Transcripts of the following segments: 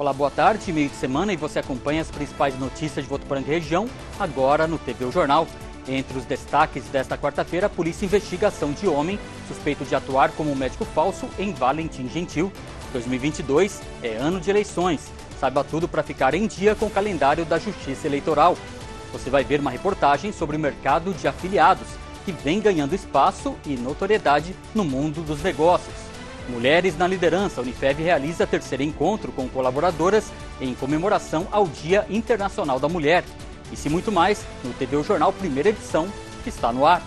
Olá, boa tarde, meio de semana e você acompanha as principais notícias de Votuporanga região agora no TV o Jornal. Entre os destaques desta quarta-feira, a polícia investiga a ação de homem suspeito de atuar como médico falso em Valentim Gentil. 2022 é ano de eleições. Saiba tudo para ficar em dia com o calendário da Justiça Eleitoral. Você vai ver uma reportagem sobre o mercado de afiliados, que vem ganhando espaço e notoriedade no mundo dos negócios. Mulheres na Liderança, A Unifev realiza terceiro encontro com colaboradoras em comemoração ao Dia Internacional da Mulher. E se muito mais, no TV o Jornal Primeira Edição, que está no ar.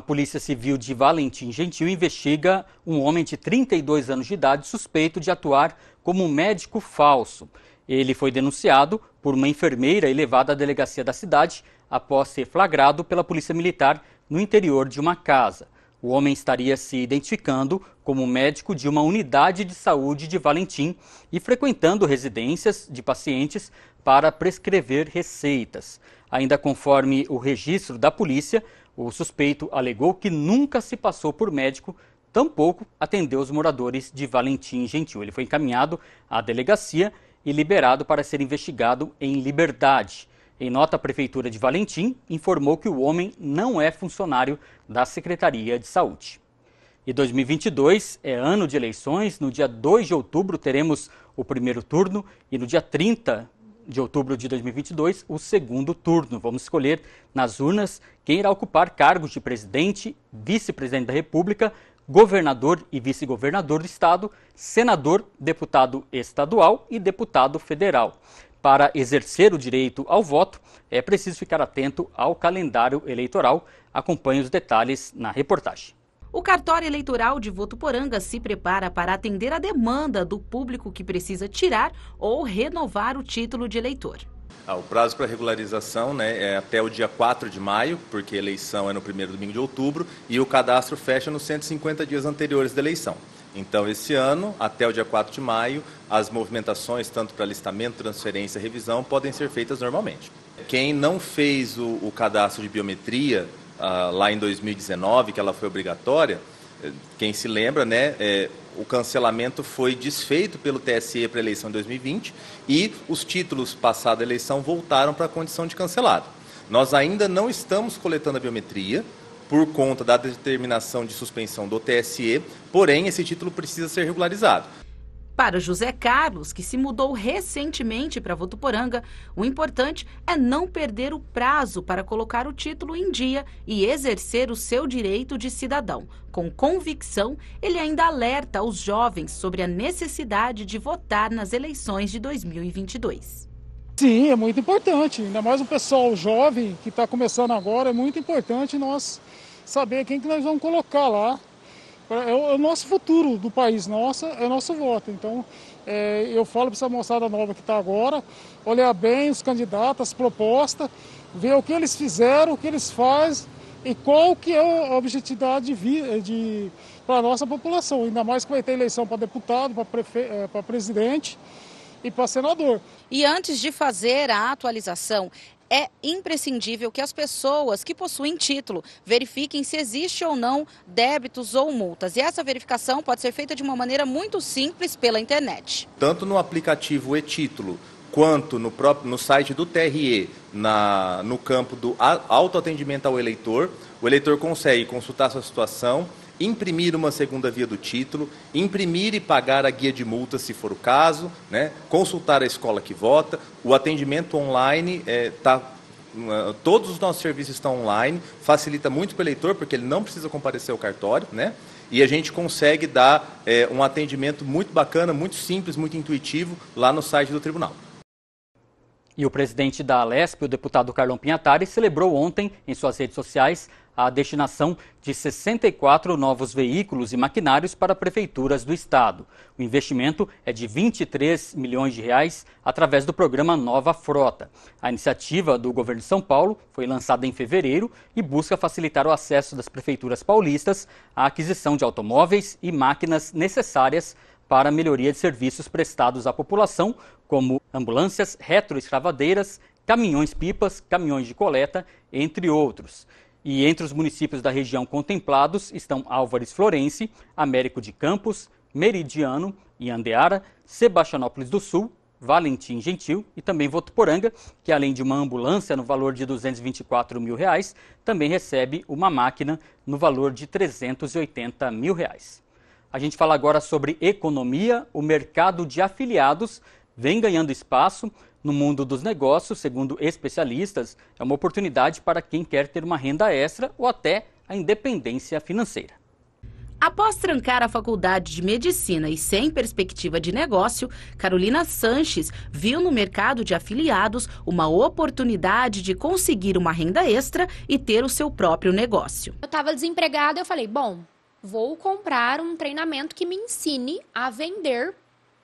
A Polícia Civil de Valentim Gentil investiga um homem de 32 anos de idade suspeito de atuar como um médico falso. Ele foi denunciado por uma enfermeira e levado à delegacia da cidade após ser flagrado pela Polícia Militar no interior de uma casa. O homem estaria se identificando como médico de uma unidade de saúde de Valentim e frequentando residências de pacientes para prescrever receitas. Ainda conforme o registro da polícia, o suspeito alegou que nunca se passou por médico, tampouco atendeu os moradores de Valentim Gentil. Ele foi encaminhado à delegacia e liberado para ser investigado em liberdade. Em nota, a Prefeitura de Valentim informou que o homem não é funcionário da Secretaria de Saúde. E 2022 é ano de eleições. No dia 2 de outubro teremos o primeiro turno e no dia 30 de outubro de 2022, o segundo turno. Vamos escolher nas urnas quem irá ocupar cargos de presidente, vice-presidente da República, governador e vice-governador do estado, senador, deputado estadual e deputado federal. Para exercer o direito ao voto, é preciso ficar atento ao calendário eleitoral. Acompanhe os detalhes na reportagem. O cartório eleitoral de Votuporanga se prepara para atender a demanda do público que precisa tirar ou renovar o título de eleitor. Ah, o prazo para regularização né, é até o dia 4 de maio, porque a eleição é no primeiro domingo de outubro, e o cadastro fecha nos 150 dias anteriores da eleição. Então, esse ano, até o dia 4 de maio, as movimentações, tanto para listamento, transferência revisão, podem ser feitas normalmente. Quem não fez o, o cadastro de biometria ah, lá em 2019, que ela foi obrigatória, eh, quem se lembra, né, é, o cancelamento foi desfeito pelo TSE para a eleição de 2020 e os títulos passada a eleição voltaram para a condição de cancelado. Nós ainda não estamos coletando a biometria por conta da determinação de suspensão do TSE, porém esse título precisa ser regularizado. Para José Carlos, que se mudou recentemente para Votuporanga, o importante é não perder o prazo para colocar o título em dia e exercer o seu direito de cidadão. Com convicção, ele ainda alerta os jovens sobre a necessidade de votar nas eleições de 2022. Sim, é muito importante, ainda mais o pessoal jovem que está começando agora, é muito importante nós saber quem que nós vamos colocar lá é, é, é o nosso futuro do país, nossa, é nosso voto. Então, é, eu falo para essa moçada nova que está agora, olhar bem os candidatos, as propostas, ver o que eles fizeram, o que eles fazem e qual que é a objetividade de, de para a nossa população, ainda mais que vai ter eleição para deputado, para, prefe... É, para presidente e para senador. E antes de fazer a atualização é imprescindível que as pessoas que possuem título verifiquem se existe ou não débitos ou multas. E essa verificação pode ser feita de uma maneira muito simples pela internet. Tanto no aplicativo e-título quanto no próprio no site do TRE, na, no campo do autoatendimento ao eleitor, o eleitor consegue consultar sua situação imprimir uma segunda via do título, imprimir e pagar a guia de multa, se for o caso, né? consultar a escola que vota, o atendimento online está. É, tá, todos os nossos serviços estão online, facilita muito para o eleitor, porque ele não precisa comparecer ao cartório, né? E a gente consegue dar é, um atendimento muito bacana, muito simples, muito intuitivo lá no site do tribunal. E o presidente da Alesp, o deputado Carlão Pinhatari, celebrou ontem, em suas redes sociais, a destinação de 64 novos veículos e maquinários para prefeituras do estado. O investimento é de 23 milhões de reais através do programa Nova Frota. A iniciativa do governo de São Paulo foi lançada em fevereiro e busca facilitar o acesso das prefeituras paulistas à aquisição de automóveis e máquinas necessárias para a melhoria de serviços prestados à população, como ambulâncias retroescavadeiras, caminhões-pipas, caminhões de coleta, entre outros. E entre os municípios da região contemplados estão Álvares Florense, Américo de Campos, Meridiano e Andeara, Sebastianópolis do Sul, Valentim Gentil e também Votuporanga, que além de uma ambulância no valor de 224 mil reais, também recebe uma máquina no valor de 380 mil reais. A gente fala agora sobre economia. O mercado de afiliados vem ganhando espaço no mundo dos negócios, segundo especialistas, é uma oportunidade para quem quer ter uma renda extra ou até a independência financeira. Após trancar a faculdade de medicina e sem perspectiva de negócio, Carolina Sanches viu no mercado de afiliados uma oportunidade de conseguir uma renda extra e ter o seu próprio negócio. Eu estava desempregada, eu falei: bom, vou comprar um treinamento que me ensine a vender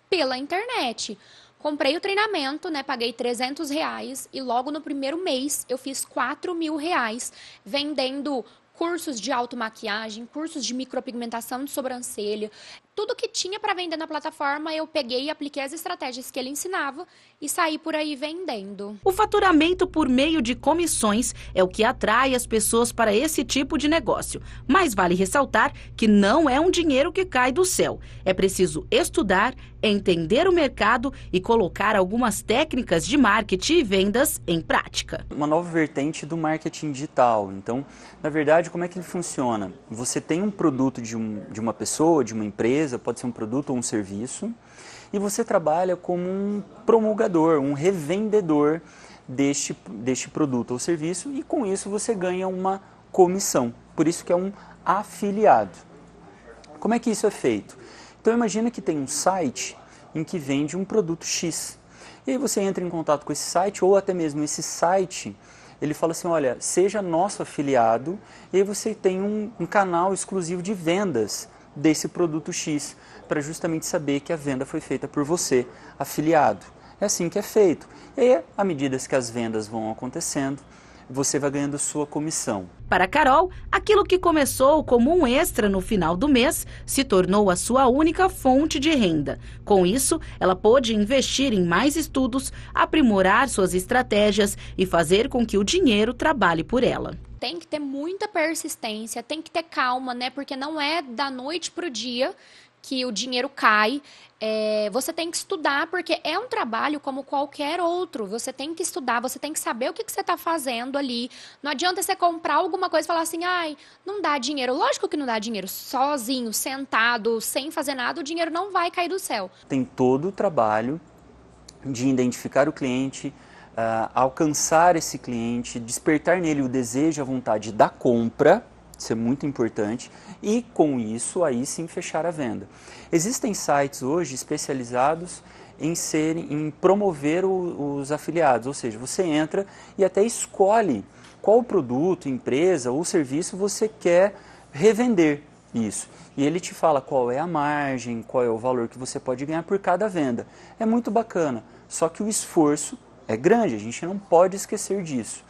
pela internet. Comprei o treinamento, né? Paguei 300 reais e logo no primeiro mês eu fiz 4 mil reais vendendo cursos de automaquiagem, cursos de micropigmentação de sobrancelha, tudo que tinha para vender na plataforma, eu peguei e apliquei as estratégias que ele ensinava e saí por aí vendendo. O faturamento por meio de comissões é o que atrai as pessoas para esse tipo de negócio. Mas vale ressaltar que não é um dinheiro que cai do céu. É preciso estudar, entender o mercado e colocar algumas técnicas de marketing e vendas em prática. Uma nova vertente do marketing digital. Então, na verdade, como é que ele funciona? Você tem um produto de, um, de uma pessoa, de uma empresa, pode ser um produto ou um serviço, e você trabalha como um promulgador, um revendedor deste, deste produto ou serviço, e com isso você ganha uma comissão. Por isso que é um afiliado. Como é que isso é feito? Então imagina que tem um site em que vende um produto X. E aí você entra em contato com esse site ou até mesmo esse site, ele fala assim, olha, seja nosso afiliado e aí você tem um, um canal exclusivo de vendas desse produto X, para justamente saber que a venda foi feita por você, afiliado. É assim que é feito. E à medida que as vendas vão acontecendo, você vai ganhando sua comissão. Para Carol, aquilo que começou como um extra no final do mês se tornou a sua única fonte de renda. Com isso, ela pôde investir em mais estudos, aprimorar suas estratégias e fazer com que o dinheiro trabalhe por ela tem que ter muita persistência, tem que ter calma, né? Porque não é da noite para o dia que o dinheiro cai. É, você tem que estudar, porque é um trabalho como qualquer outro. Você tem que estudar, você tem que saber o que, que você está fazendo ali. Não adianta você comprar alguma coisa e falar assim, ai, não dá dinheiro. Lógico que não dá dinheiro. Sozinho, sentado, sem fazer nada, o dinheiro não vai cair do céu. Tem todo o trabalho de identificar o cliente, uh, alcançar esse cliente, despertar nele o desejo, a vontade da compra isso é muito importante. E com isso, aí sim, fechar a venda. Existem sites hoje especializados em, ser em promover o, os afiliados, ou seja, você entra e até escolhe qual produto, empresa ou serviço você quer revender isso. E ele te fala qual é a margem, qual é o valor que você pode ganhar por cada venda. É muito bacana, só que o esforço é grande, a gente não pode esquecer disso.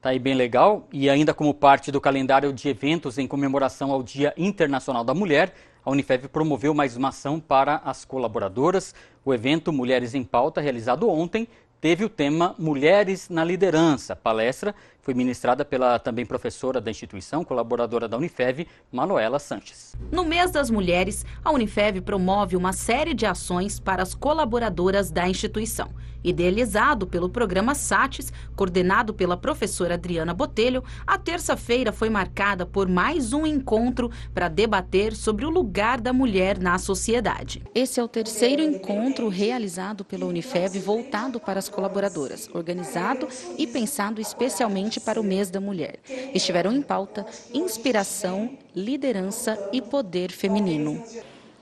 Tá aí bem legal. E ainda como parte do calendário de eventos em comemoração ao Dia Internacional da Mulher, a Unifev promoveu mais uma ação para as colaboradoras. O evento Mulheres em Pauta, realizado ontem, teve o tema Mulheres na Liderança. A palestra foi ministrada pela também professora da instituição, colaboradora da Unifev, Manuela Sanches. No mês das mulheres, a Unifev promove uma série de ações para as colaboradoras da instituição. Idealizado pelo programa SATES, coordenado pela professora Adriana Botelho, a terça-feira foi marcada por mais um encontro para debater sobre o lugar da mulher na sociedade. Esse é o terceiro encontro realizado pela Unifev voltado para as colaboradoras, organizado e pensado especialmente para o mês da mulher. Estiveram em pauta inspiração, liderança e poder feminino.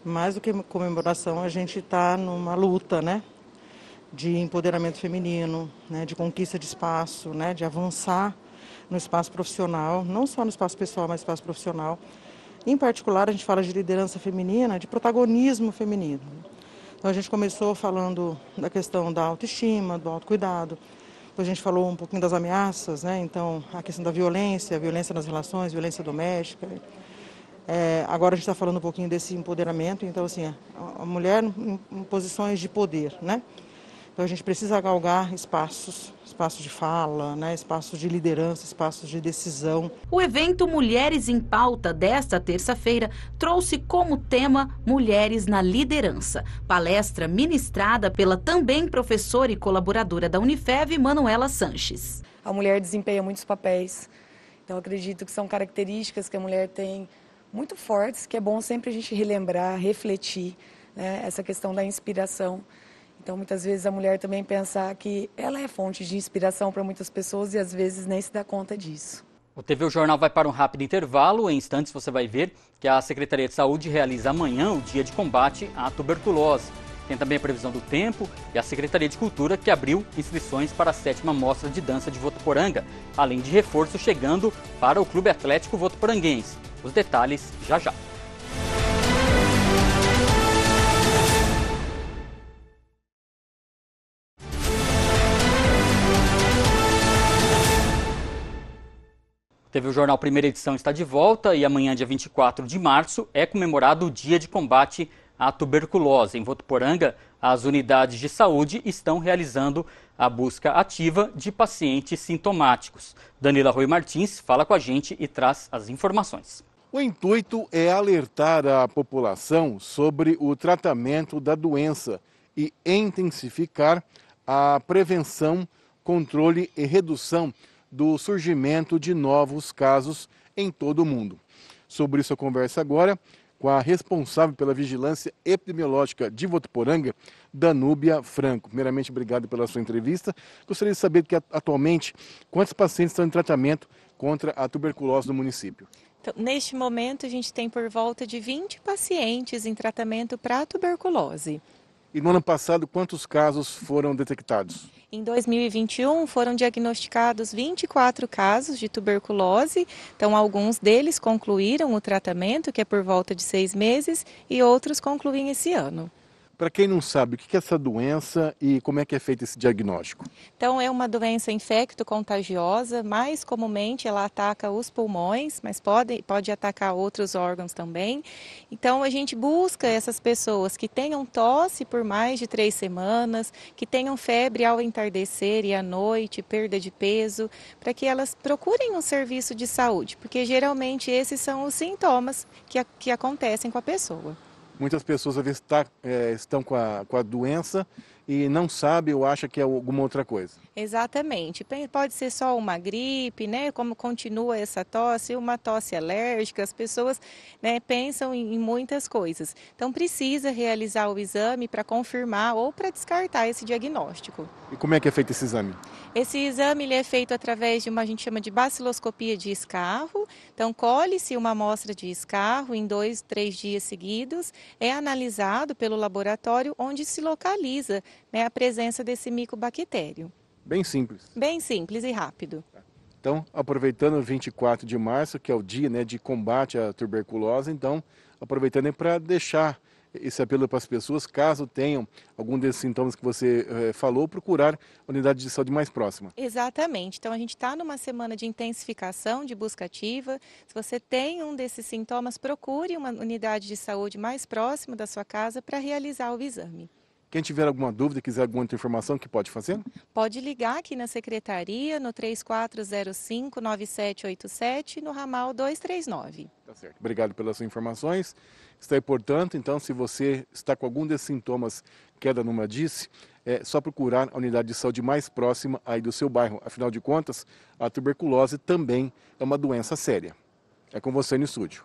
Mais do que comemoração, a gente está numa luta, né? De empoderamento feminino, né? de conquista de espaço, né? de avançar no espaço profissional, não só no espaço pessoal, mas no espaço profissional. Em particular, a gente fala de liderança feminina, de protagonismo feminino. Então a gente começou falando da questão da autoestima, do autocuidado. Depois a gente falou um pouquinho das ameaças, né? Então a questão da violência, violência nas relações, violência doméstica. É, agora a gente está falando um pouquinho desse empoderamento, então assim, a mulher em posições de poder, né? Então a gente precisa galgar espaços, espaços de fala, né, espaços de liderança, espaços de decisão. O evento Mulheres em Pauta desta terça-feira trouxe como tema Mulheres na Liderança, palestra ministrada pela também professora e colaboradora da Unifev, Manuela Sanches. A mulher desempenha muitos papéis. Então acredito que são características que a mulher tem muito fortes, que é bom sempre a gente relembrar, refletir, né, essa questão da inspiração. Então, muitas vezes a mulher também pensa que ela é fonte de inspiração para muitas pessoas e às vezes nem se dá conta disso. O TV o Jornal vai para um rápido intervalo. Em instantes você vai ver que a Secretaria de Saúde realiza amanhã o dia de combate à tuberculose. Tem também a previsão do tempo e a Secretaria de Cultura que abriu inscrições para a sétima mostra de dança de Votuporanga, além de reforço chegando para o Clube Atlético Votuporanguense. Os detalhes já já. Teve o jornal Primeira Edição está de volta e amanhã, dia 24 de março, é comemorado o Dia de Combate à Tuberculose. Em Votuporanga, as unidades de saúde estão realizando a busca ativa de pacientes sintomáticos. Danila Rui Martins fala com a gente e traz as informações. O intuito é alertar a população sobre o tratamento da doença e intensificar a prevenção, controle e redução do surgimento de novos casos em todo o mundo. Sobre isso eu converso agora com a responsável pela vigilância epidemiológica de Votuporanga, Danúbia Franco. Primeiramente, obrigado pela sua entrevista. Gostaria de saber que atualmente quantos pacientes estão em tratamento contra a tuberculose no município. Então, neste momento, a gente tem por volta de 20 pacientes em tratamento para tuberculose. E no ano passado, quantos casos foram detectados? Em 2021, foram diagnosticados 24 casos de tuberculose. Então, alguns deles concluíram o tratamento, que é por volta de seis meses, e outros concluem esse ano. Para quem não sabe, o que é essa doença e como é que é feito esse diagnóstico? Então, é uma doença infecto-contagiosa, mais comumente ela ataca os pulmões, mas pode, pode atacar outros órgãos também. Então, a gente busca essas pessoas que tenham tosse por mais de três semanas, que tenham febre ao entardecer e à noite, perda de peso, para que elas procurem um serviço de saúde, porque geralmente esses são os sintomas que, que acontecem com a pessoa. Muitas pessoas às vezes tá, é, estão com a, com a doença e não sabe ou acha que é alguma outra coisa. Exatamente. Pode ser só uma gripe, né? Como continua essa tosse, uma tosse alérgica, as pessoas né, pensam em muitas coisas. Então precisa realizar o exame para confirmar ou para descartar esse diagnóstico. E como é que é feito esse exame? Esse exame ele é feito através de uma a gente chama de baciloscopia de escarro. Então colhe-se uma amostra de escarro em dois, três dias seguidos, é analisado pelo laboratório onde se localiza né, a presença desse micobactério. Bem simples. Bem simples e rápido. Tá. Então, aproveitando o 24 de março, que é o dia né, de combate à tuberculose, então, aproveitando para deixar esse apelo para as pessoas, caso tenham algum desses sintomas que você é, falou, procurar a unidade de saúde mais próxima. Exatamente. Então a gente está numa semana de intensificação de busca ativa. Se você tem um desses sintomas, procure uma unidade de saúde mais próxima da sua casa para realizar o exame. Quem tiver alguma dúvida, quiser alguma outra informação, que pode fazer? Pode ligar aqui na secretaria no 3405-9787 no ramal 239. Tá certo. Obrigado pelas informações. Está aí, portanto, então, se você está com algum desses sintomas queda numa disse, é só procurar a unidade de saúde mais próxima aí do seu bairro. Afinal de contas, a tuberculose também é uma doença séria. É com você no estúdio.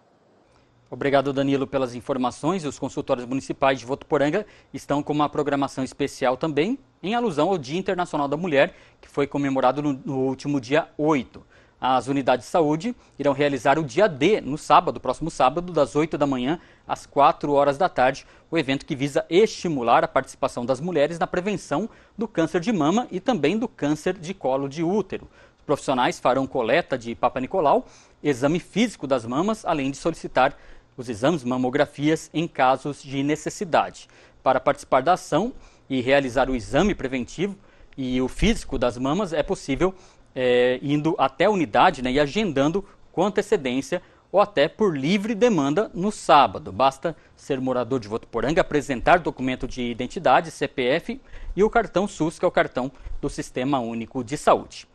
Obrigado, Danilo, pelas informações. Os consultórios municipais de Votuporanga estão com uma programação especial também, em alusão ao Dia Internacional da Mulher, que foi comemorado no, no último dia 8. As unidades de saúde irão realizar o dia D no sábado, próximo sábado, das 8 da manhã às 4 horas da tarde, o evento que visa estimular a participação das mulheres na prevenção do câncer de mama e também do câncer de colo de útero. Os profissionais farão coleta de Papa Nicolau, exame físico das mamas, além de solicitar os exames mamografias em casos de necessidade. Para participar da ação e realizar o exame preventivo e o físico das mamas, é possível é, indo até a unidade né, e agendando com antecedência ou até por livre demanda no sábado. Basta ser morador de Votuporanga, apresentar documento de identidade, CPF e o cartão SUS, que é o cartão do Sistema Único de Saúde.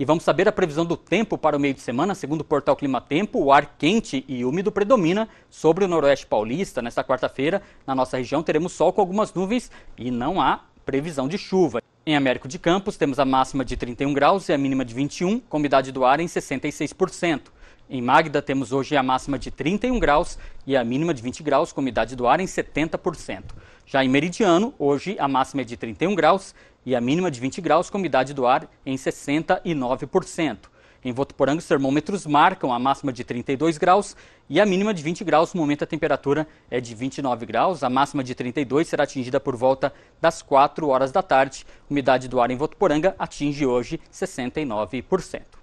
E vamos saber a previsão do tempo para o meio de semana. Segundo o portal Clima Tempo, o ar quente e úmido predomina sobre o noroeste paulista. Nesta quarta-feira, na nossa região, teremos sol com algumas nuvens e não há previsão de chuva. Em Américo de Campos, temos a máxima de 31 graus e a mínima de 21, com umidade do ar em 66%. Em Magda, temos hoje a máxima de 31 graus e a mínima de 20 graus, com umidade do ar em 70%. Já em Meridiano, hoje a máxima é de 31 graus e a mínima de 20 graus, com umidade do ar em 69%. Em Votuporanga, os termômetros marcam a máxima de 32 graus e a mínima de 20 graus. No momento, a temperatura é de 29 graus. A máxima de 32 será atingida por volta das 4 horas da tarde. Umidade do ar em Votuporanga atinge hoje 69%.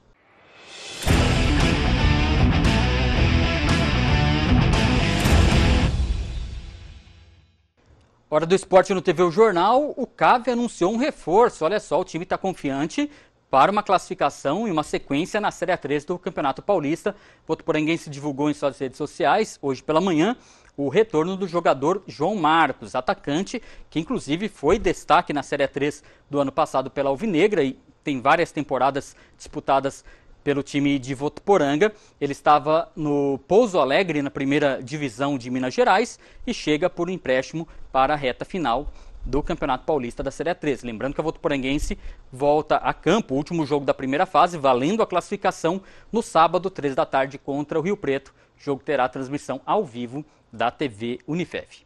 Hora do esporte no TV o Jornal, o Cave anunciou um reforço. Olha só, o time está confiante para uma classificação e uma sequência na Série 3 do Campeonato Paulista. O se divulgou em suas redes sociais, hoje pela manhã, o retorno do jogador João Marcos, atacante, que inclusive foi destaque na Série 3 do ano passado pela Alvinegra e tem várias temporadas disputadas pelo time de Votuporanga. Ele estava no Pouso Alegre, na primeira divisão de Minas Gerais, e chega por empréstimo para a reta final do Campeonato Paulista da Série 13. Lembrando que a Votuporanguense volta a campo, o último jogo da primeira fase, valendo a classificação no sábado, 3 da tarde, contra o Rio Preto. O jogo terá transmissão ao vivo da TV Unifev.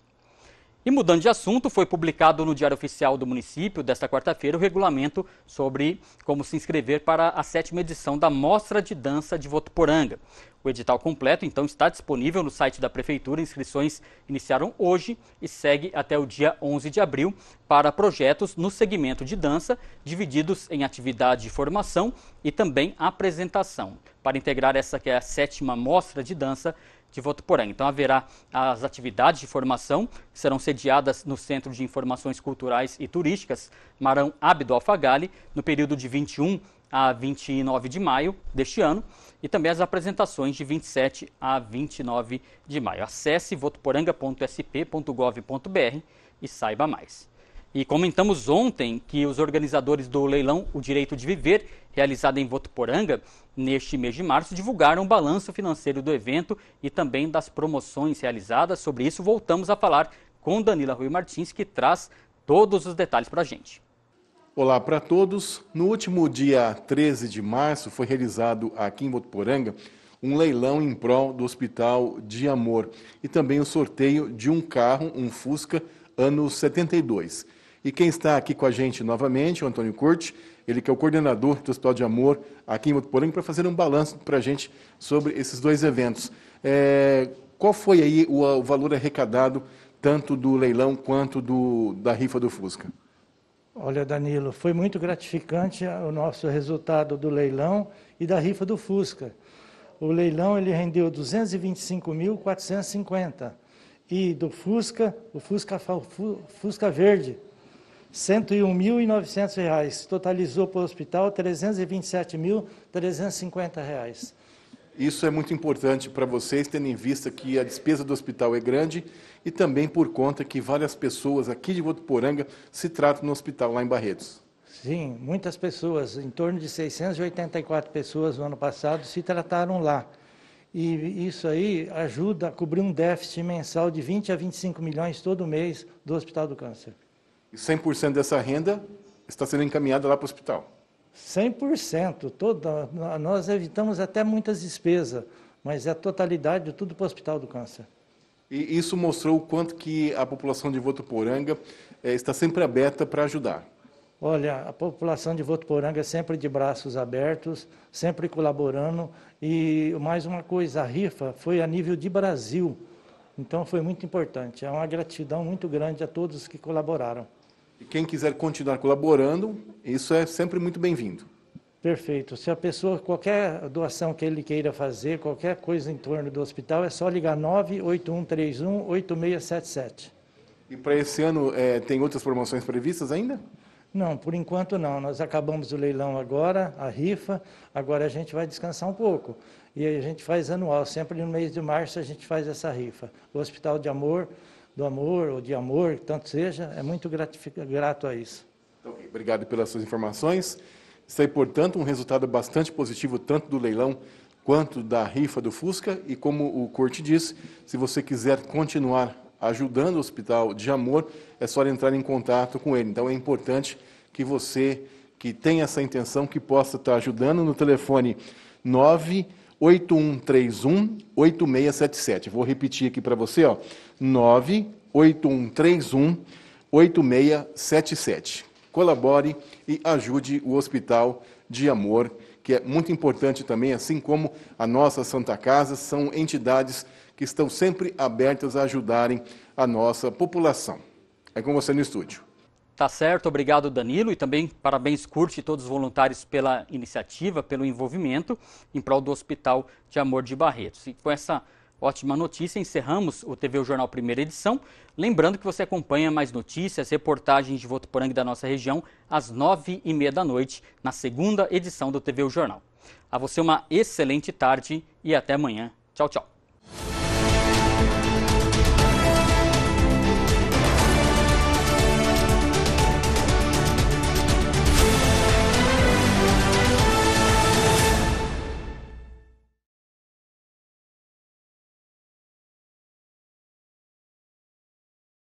E mudando de assunto, foi publicado no Diário Oficial do Município desta quarta-feira o regulamento sobre como se inscrever para a sétima edição da Mostra de Dança de Votuporanga. O edital completo, então, está disponível no site da Prefeitura. Inscrições iniciaram hoje e segue até o dia 11 de abril para projetos no segmento de dança, divididos em atividade de formação e também apresentação. Para integrar essa que é a sétima Mostra de Dança, de Votuporã. Então haverá as atividades de formação que serão sediadas no Centro de Informações Culturais e Turísticas Marão Abdo Alfagali no período de 21 a 29 de maio deste ano e também as apresentações de 27 a 29 de maio. Acesse votoporanga.sp.gov.br e saiba mais. E comentamos ontem que os organizadores do leilão O Direito de Viver, realizado em Votuporanga, neste mês de março, divulgaram o balanço financeiro do evento e também das promoções realizadas. Sobre isso, voltamos a falar com Danila Rui Martins, que traz todos os detalhes para a gente. Olá para todos. No último dia 13 de março, foi realizado aqui em Votuporanga um leilão em prol do Hospital de Amor e também o sorteio de um carro, um Fusca, ano 72. E quem está aqui com a gente novamente, o Antônio Curti, ele que é o coordenador do Hospital de Amor aqui em Mutuporanga, para fazer um balanço para a gente sobre esses dois eventos. É, qual foi aí o, o, valor arrecadado, tanto do leilão quanto do, da rifa do Fusca? Olha, Danilo, foi muito gratificante ah, o nosso resultado do leilão e da rifa do Fusca. O leilão ele rendeu 225.450 e do Fusca, o Fusca, Fusca Verde, 101.900 reais, totalizou para o hospital 327.350 reais. Isso é muito importante para vocês, tendo em vista que a despesa do hospital é grande e também por conta que várias pessoas aqui de Votuporanga se tratam no hospital lá em Barretos. Sim, muitas pessoas, em torno de 684 pessoas no ano passado se trataram lá. E isso aí ajuda a cobrir um déficit mensal de 20 a 25 milhões todo mês do Hospital do Câncer. E 100% dessa renda está sendo encaminhada lá para o hospital. 100%. Toda, nós evitamos até muitas despesas, mas é a totalidade de tudo para o Hospital do Câncer. E isso mostrou o quanto que a população de Votuporanga é, está sempre aberta para ajudar. Olha, a população de Votuporanga é sempre de braços abertos, sempre colaborando. E mais uma coisa, a rifa foi a nível de Brasil. Então foi muito importante. É uma gratidão muito grande a todos que colaboraram. E quem quiser continuar colaborando, isso é sempre muito bem-vindo. Perfeito. Se a pessoa, qualquer doação que ele queira fazer, qualquer coisa em torno do hospital, é só ligar 98131 8677. E para esse ano, é, tem outras promoções previstas ainda? Não, por enquanto não. Nós acabamos o leilão agora, a rifa, agora a gente vai descansar um pouco. E a gente faz anual, sempre no mês de março a gente faz essa rifa. O Hospital de Amor do amor ou de amor, tanto seja, é muito grato a isso. Okay, obrigado pelas suas informações. Isso aí, portanto, um resultado bastante positivo, tanto do leilão quanto da rifa do Fusca. E como o Corte disse, se você quiser continuar ajudando o Hospital de Amor, é só entrar em contato com ele. Então, é importante que você que tem essa intenção, que possa estar ajudando no telefone 9 8131 8677. Vou repetir aqui para você, ó. 98131 8677. Colabore e ajude o Hospital de Amor, que é muito importante também, assim como a nossa Santa Casa, são entidades que estão sempre abertas a ajudarem a nossa população. É com você no estúdio. Tá certo, obrigado Danilo e também parabéns Curte e todos os voluntários pela iniciativa, pelo envolvimento em prol do Hospital de Amor de Barretos. E com essa ótima notícia encerramos o TV o Jornal Primeira Edição. Lembrando que você acompanha mais notícias, reportagens de Votuporanga da nossa região às nove e meia da noite na segunda edição do TV o Jornal. A você uma excelente tarde e até amanhã. Tchau, tchau.